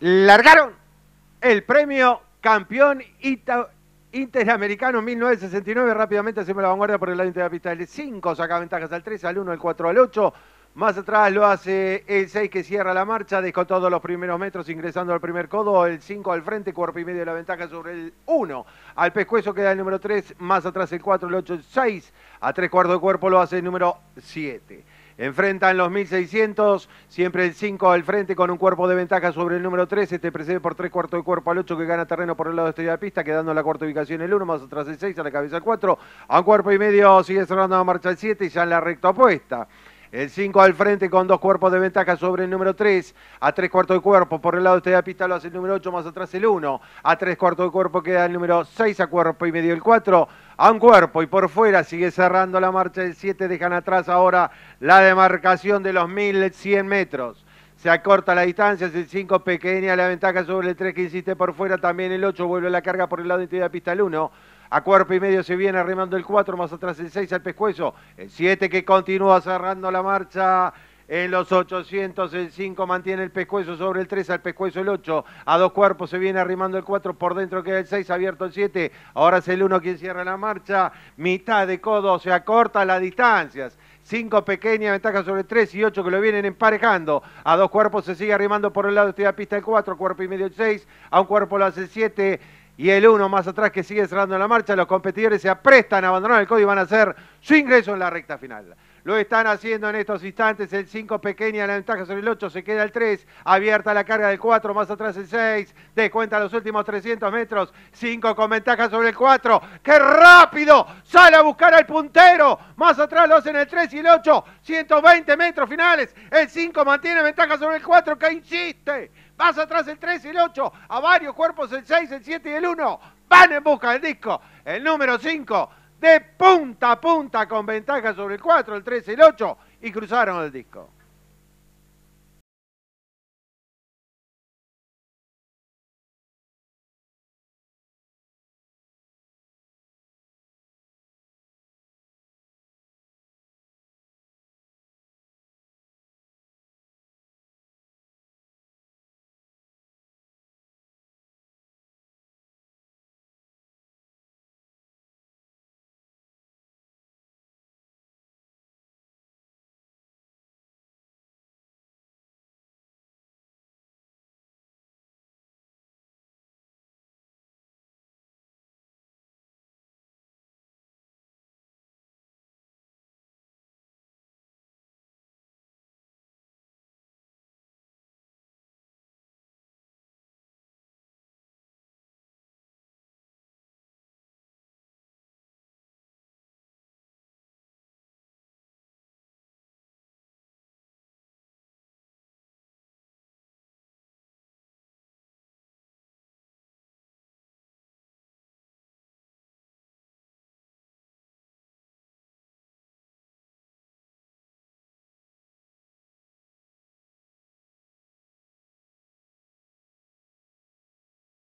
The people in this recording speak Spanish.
largaron el premio campeón Interamericano 1969. Rápidamente hacemos la vanguardia por el lado de la pista. El 5 saca ventajas al 3, al 1, al 4, al 8. Más atrás lo hace el 6 que cierra la marcha, dejó todos los primeros metros ingresando al primer codo, el 5 al frente, cuerpo y medio de la ventaja sobre el 1. Al pescuezo queda el número 3, más atrás el 4, el 8, el 6. A tres cuartos de cuerpo lo hace el número 7. Enfrentan los 1600, siempre el 5 al frente con un cuerpo de ventaja sobre el número 3. Este precede por 3 cuartos de cuerpo al 8 que gana terreno por el lado de la pista, quedando en la cuarta ubicación el 1, más atrás el 6, a la cabeza el 4. A un cuerpo y medio sigue cerrando la marcha el 7 y ya en la recta opuesta. El 5 al frente con dos cuerpos de ventaja sobre el número 3. A tres cuartos de cuerpo. Por el lado este de la pista lo hace el número 8, más atrás el 1. A tres cuartos de cuerpo queda el número 6 a cuerpo y medio el 4. A un cuerpo y por fuera sigue cerrando la marcha del 7. Dejan atrás ahora la demarcación de los 1100 metros. Se acorta la distancia, es el 5 pequeña la ventaja sobre el 3 que insiste por fuera. También el 8 vuelve la carga por el lado este de la pista el 1. A cuerpo y medio se viene arrimando el 4, más atrás el 6 al pescuezo. El 7 que continúa cerrando la marcha. En los 800 el 5 mantiene el pescuezo sobre el 3, al pescuezo el 8. A dos cuerpos se viene arrimando el 4, por dentro queda el 6, abierto el 7. Ahora es el 1 quien cierra la marcha. Mitad de codo, se acorta las distancias. 5 pequeñas ventajas sobre 3 y 8 que lo vienen emparejando. A dos cuerpos se sigue arrimando por el lado de este la pista el 4, cuerpo y medio el 6. A un cuerpo lo hace el 7 y el uno más atrás que sigue cerrando la marcha, los competidores se aprestan a abandonar el código y van a hacer su ingreso en la recta final. Lo están haciendo en estos instantes. El 5 pequeña la ventaja sobre el 8. Se queda el 3. Abierta la carga del 4. Más atrás el 6. Descuenta los últimos 300 metros. 5 con ventaja sobre el 4. ¡Qué rápido! Sale a buscar al puntero. Más atrás lo hacen el 3 y el 8. 120 metros finales. El 5 mantiene ventaja sobre el 4. ¡qué insiste! Más atrás el 3 y el 8. A varios cuerpos el 6, el 7 y el 1. Van en busca del disco. El número 5 de punta a punta con ventaja sobre el 4, el 3, y el 8 y cruzaron el disco.